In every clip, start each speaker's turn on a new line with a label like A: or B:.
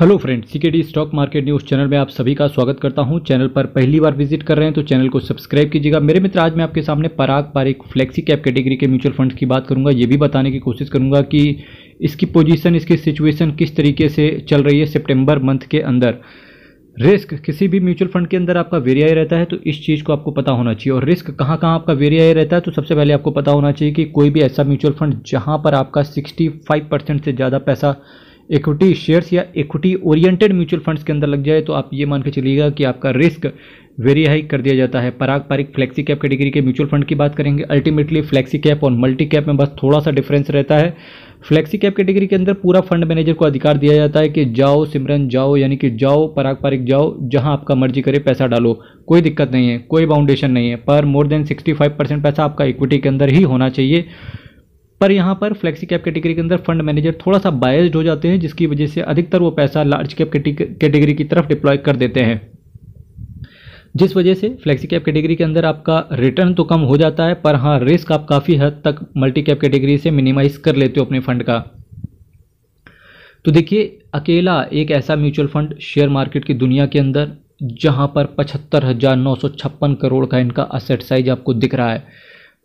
A: hello friend CKD stock market news channel में आप सभी का स्वागत करता हूं चैनल पर पहली बार विजिट कर रहे हैं तो चैनल को सब्सक्राइब कीजिएगा मेरे मित्र आज मैं आपके सामने Parag Parikh flexi cap category के म्यूचुअल फंड्स की बात करूंगा ये भी बताने की कोशिश करूंगा कि इसकी पोजीशन इसकी सिचुएशन किस तरीके से चल रही है सेप्टेम्बर मंथ के अंदर रिस्क किसी भी म्यूचुअल फंड के अंदर आपका वेरियाई रहता है तो इस चीज़ को आपको पता होना चाहिए और रिस्क कहाँ कहाँ आपका वेरियाई रहता है तो सबसे पहले आपको पता होना चाहिए कि कोई भी ऐसा म्यूचुअल फंड जहाँ पर आपका सिक्सटी फाइव परसेंट से ज़्यादा पैसा इक्विटी शेयर्स या इक्विटी ओरिएंटेड म्यूचुअल फंड्स के अंदर लग जाए तो आप ये मान के चलिएगा कि आपका रिस्क वेरी हाई कर दिया जाता है Parag Parikh flexi cap category के म्यूचुअल फंड की बात करेंगे अल्टीमेटली फ्लेक्सी कैप और मल्टी कैप में बस थोड़ा सा डिफरेंस रहता है फ्लेक्सी कैप कैटेगरी के अंदर पूरा फंड मैनेजर को अधिकार दिया जाता है कि जाओ सिमरन जाओ यानी कि जाओ पारिक जाओ जहां आपका मर्जी करे पैसा डालो कोई दिक्कत नहीं है कोई बाउंडेशन नहीं है पर more than sixty five percent पैसा आपका इक्विटी के अंदर ही होना चाहिए पर यहाँ पर फ्लेक्सी कैप कैटेगरी के अंदर फंड मैनेजर थोड़ा सा बायस्ड हो जाते हैं जिसकी वजह से अधिकतर वो पैसा लार्ज कैप कैटेगरी की तरफ डिप्लॉय कर देते हैं जिस वजह से फ्लेक्सी कैप कैटेगरी के अंदर आपका रिटर्न तो कम हो जाता है पर हाँ रिस्क आप काफ़ी हद तक मल्टी कैप कैटेगरी से मिनिमाइज कर लेते हो अपने फंड का तो देखिए अकेला एक ऐसा म्यूचुअल फंड शेयर मार्केट की दुनिया के अंदर जहां पर पचहत्तर हज़ार नौ सौ छप्पन करोड़ का इनका असेट साइज आपको दिख रहा है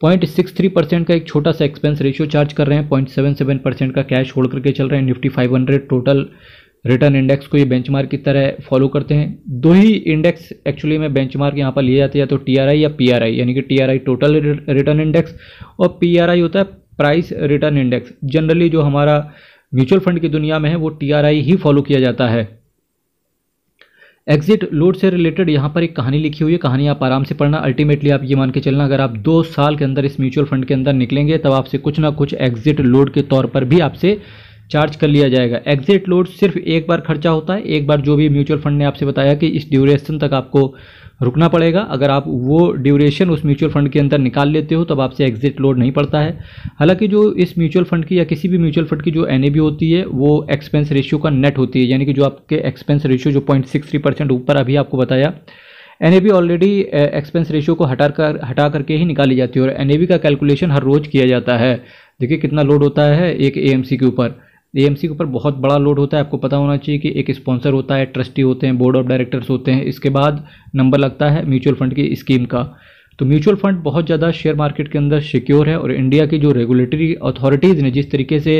A: पॉइंट सिक्स थ्री परसेंट का एक छोटा सा एक्सपेंस रेशियो चार्ज कर रहे हैं पॉइंट सेवन सेवन परसेंट का कैश होल्ड करके चल रहे हैं Nifty five hundred total return index को ये बेंचमार्क की तरह फॉलो करते हैं दो ही इंडेक्स एक्चुअली में बेंचमार्क यहाँ पर लिए जाते हैं या तो टीआरआई या पीआरआई यानी कि टीआरआई टोटल रिटर्न इंडेक्स और पीआरआई होता है प्राइस रिटर्न इंडेक्स जनरली जो हमारा म्यूचुअल फंड की दुनिया में है वो टीआरआई ही फॉलो किया जाता है एग्जिट लोड से रिलेटेड यहाँ पर एक कहानी लिखी हुई है कहानी आप आराम से पढ़ना अल्टीमेटली आप ये मान के चलना अगर आप दो साल के अंदर इस म्यूचुअल फंड के अंदर निकलेंगे तब आपसे कुछ ना कुछ एग्जिट लोड के तौर पर भी आपसे चार्ज कर लिया जाएगा एग्जिट लोड सिर्फ एक बार खर्चा होता है एक बार जो भी म्यूचुअल फंड ने आपसे बताया कि इस ड्यूरेशन तक आपको रुकना पड़ेगा अगर आप वो ड्यूरेशन उस म्यूचुअल फंड के अंदर निकाल लेते हो तब आपसे एग्जिट लोड नहीं पड़ता है हालांकि जो इस म्यूचुअल फंड की या किसी भी म्यूचुअल फंड की जो एन होती है वो एक्सपेंस रेशियो का नेट होती है यानी कि जो आपके एक्सपेंस रेशियो जो पॉइंट ऊपर अभी आपको बताया एन ऑलरेडी एक्सपेंस रेशियो को हटा कर हटा करके ही निकाली जाती है और एन का कैलकुलेशन हर रोज़ किया जाता है देखिए कितना लोड होता है एक ए के ऊपर ए के ऊपर बहुत बड़ा लोड होता है आपको पता होना चाहिए कि एक स्पॉन्सर होता है ट्रस्टी होते हैं बोर्ड ऑफ डायरेक्टर्स होते हैं इसके बाद नंबर लगता है म्यूचुअल फंड की स्कीम का तो म्यूचुअल फंड बहुत ज़्यादा शेयर मार्केट के अंदर सिक्योर है और इंडिया की जो रेगुलेटरी अथॉरिटीज़ ने जिस तरीके से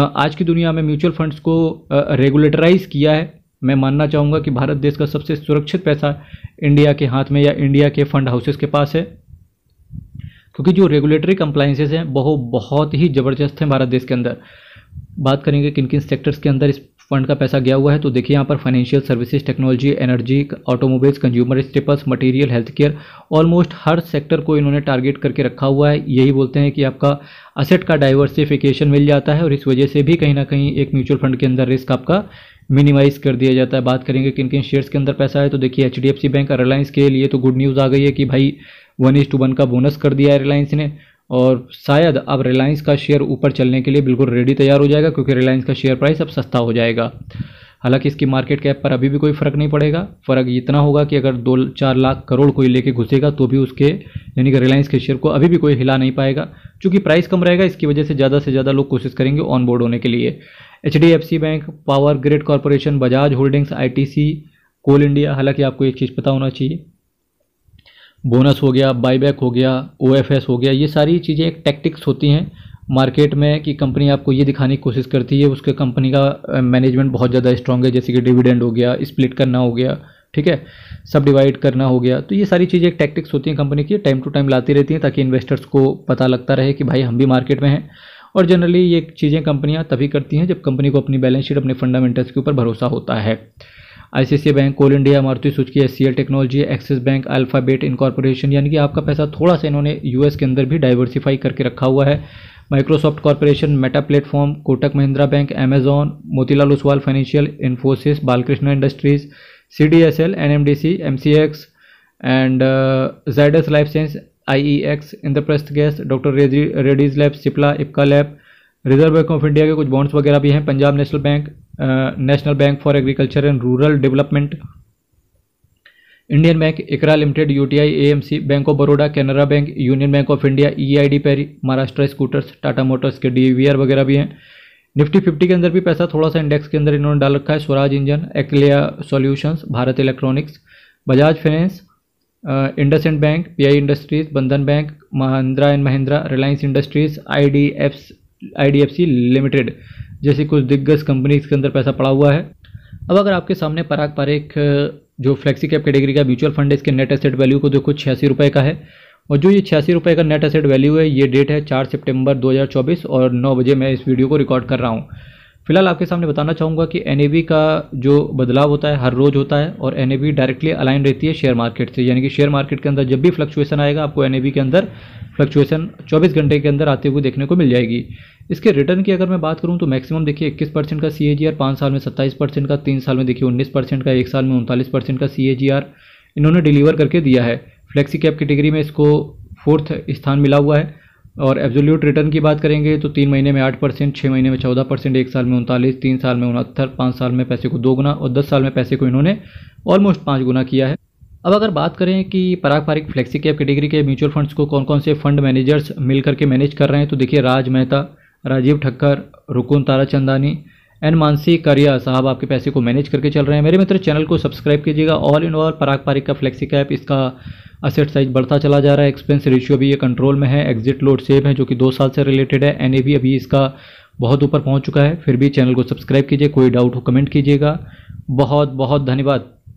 A: आज की दुनिया में म्यूचुअल फंड्स को रेगुलेटराइज किया है मैं मानना चाहूँगा कि भारत देश का सबसे सुरक्षित पैसा इंडिया के हाथ में या इंडिया के फंड हाउसेस के पास है क्योंकि जो रेगुलेटरी कंप्लाइंसेज हैं वो बहुत ही ज़बरदस्त हैं भारत देश के अंदर बात करेंगे किन किन सेक्टर्स के अंदर इस फंड का पैसा गया हुआ है तो देखिए यहाँ पर financial services technology energy automobiles consumer staples material health care almost हर सेक्टर को इन्होंने टारगेट करके रखा हुआ है यही बोलते हैं कि आपका असेट का डाइवर्सिफिकेशन मिल जाता है और इस वजह से भी कहीं ना कहीं एक म्यूचुअल फंड के अंदर रिस्क आपका मिनिमाइज कर दिया जाता है बात करेंगे किन किन शेयर्स के अंदर पैसा है तो देखिए एच बैंक और रिलायंस के लिए तो गुड न्यूज़ आ गई है कि भाई वन इज टू वन का बोनस कर दिया है रिलायंस ने और शायद अब रिलायंस का शेयर ऊपर चलने के लिए बिल्कुल रेडी तैयार हो जाएगा क्योंकि रिलायंस का शेयर प्राइस अब सस्ता हो जाएगा हालांकि इसकी मार्केट कैप पर अभी भी कोई फ़र्क नहीं पड़ेगा फ़र्क इतना होगा कि अगर दो चार लाख करोड़ कोई लेके घुसेगा तो भी उसके यानी कि रिलायंस के शेयर को अभी भी कोई हिला नहीं पाएगा क्योंकि प्राइस कम रहेगा इसकी वजह से ज़्यादा से ज़्यादा लोग कोशिश करेंगे ऑन बोर्ड होने के लिए H bank power grid corporation Bajaj holdings I coal India हालांकि आपको एक चीज़ पता होना चाहिए बोनस हो गया बाईबैक हो गया ओ हो गया ये सारी चीज़ें एक टैक्टिक्स होती हैं मार्केट में कि कंपनी आपको ये दिखाने की कोशिश करती है उसके कंपनी का मैनेजमेंट बहुत ज़्यादा स्ट्रॉग है जैसे कि डिविडेंड हो गया स्प्लिट करना हो गया ठीक है सब डिवाइड करना हो गया तो ये सारी चीज़ें एक टैक्टिक्स होती हैं कंपनी की टाइम टू टाइम लाती रहती हैं ताकि इन्वेस्टर्स को पता लगता रहे कि भाई हम भी मार्केट में हैं और जनरली ये चीज़ें कंपनियाँ तभी करती हैं जब कंपनी को अपनी बैलेंस शीट अपने फंडामेंटल्स के ऊपर भरोसा होता है ICICI bank coal India Maruti Suzuki S technology Axis bank Alphabet incorporation यानी कि आपका पैसा थोड़ा सा इन्होंने यूएस के अंदर भी डाइवर्सिफाई करके रखा हुआ है Microsoft corporation Meta platform Kotak Mahindra bank Amazon Motilal Oswal financial Infosys Balkrishna industries C D S L N M D C M C X and Zydus life science I E X Indraprastha gas doctor Reddy's lab Cipla Ipca lab reserve bank of India के कुछ bonds वगैरह भी हैं Punjab national bank national bank for agriculture and rural development Indian bank ICRA limited UTI AMC bank of Baroda Canara bank union bank of India EID Parry Maharashtra scooters Tata motors के DVR वगैरह भी हैं Nifty fifty के अंदर भी पैसा थोड़ा सा इंडेक्स के अंदर इन्होंने डाल रखा है Swaraj engine Eclerx solutions Bharat electronics Bajaj finance IndusInd bank I industries Bandhan bank Mahindra and Mahindra Reliance industries I D F C limited जैसे कुछ दिग्गज कंपनीज के अंदर पैसा पड़ा हुआ है अब अगर आपके सामने पराग पारेख जो फ्लेक्सी कैप कैटेगरी का म्यूचुअल फंड है इसके नेट एसेट वैल्यू को देखो छियासी रुपये का है और जो ये छियासी रुपये का नेट एसेट वैल्यू है ये डेट है चार सितंबर 2024 और नौ बजे मैं इस वीडियो को रिकॉर्ड कर रहा हूँ फिलहाल आपके सामने बताना चाहूँगा कि एन का जो बदलाव होता है हर रोज़ होता है और एन डायरेक्टली अलाइन रहती है शेयर मार्केट से यानी कि शेयर मार्केट के अंदर जब भी फ्लक्चुएसन आएगा आपको एन के अंदर फ्लक्चुएसन 24 घंटे के अंदर आते हुए देखने को मिल जाएगी इसके रिटर्न की अगर मैं बात करूँ तो मैक्सिमम देखिए इक्कीस परसेंट का सी ए जी आर पाँच साल में सत्ताईस परसेंट का तीन साल में देखिए उन्नीस परसेंट का एक साल में उनतालीस परसेंट का सी ए जी आर इन्होंने डिलीवर करके दिया है फ्लैक्सी कैप कैटेगरी में इसको फोर्थ स्थान मिला हुआ है और एब्जोल्यूट रिटर्न की बात करेंगे तो तीन महीने में आठ परसेंट छः महीने में चौदह परसेंट एक साल में उनतालीस तीन साल में उनहत्तर पाँच साल में पैसे को दो गुना और दस साल में पैसे को इन्होंने ऑलमोस्ट पाँच गुना किया है अब अगर बात करें कि Parag Parikh flexi cap category के म्यूचुअल फंड्स को कौन कौन से फंड मैनेजर्स मिल करके मैनेज कर रहे हैं तो देखिए राज मेहता राजीव ठक्कर रुकुन ताराचंदानी एन मानसी करिया साहब आपके पैसे को मैनेज करके चल रहे हैं मेरे मित्र चैनल को सब्सक्राइब कीजिएगा all in all Parag Parikh का फ्लेक्सी कैप इसका असेट साइज बढ़ता चला जा रहा है एक्सपेंस रेशियो भी ये कंट्रोल में है एग्जिट लोड सेव है जो कि दो साल से रिलेटेड है एन अभी इसका बहुत ऊपर पहुंच चुका है फिर भी चैनल को सब्सक्राइब कीजिए कोई डाउट हो कमेंट कीजिएगा बहुत बहुत धन्यवाद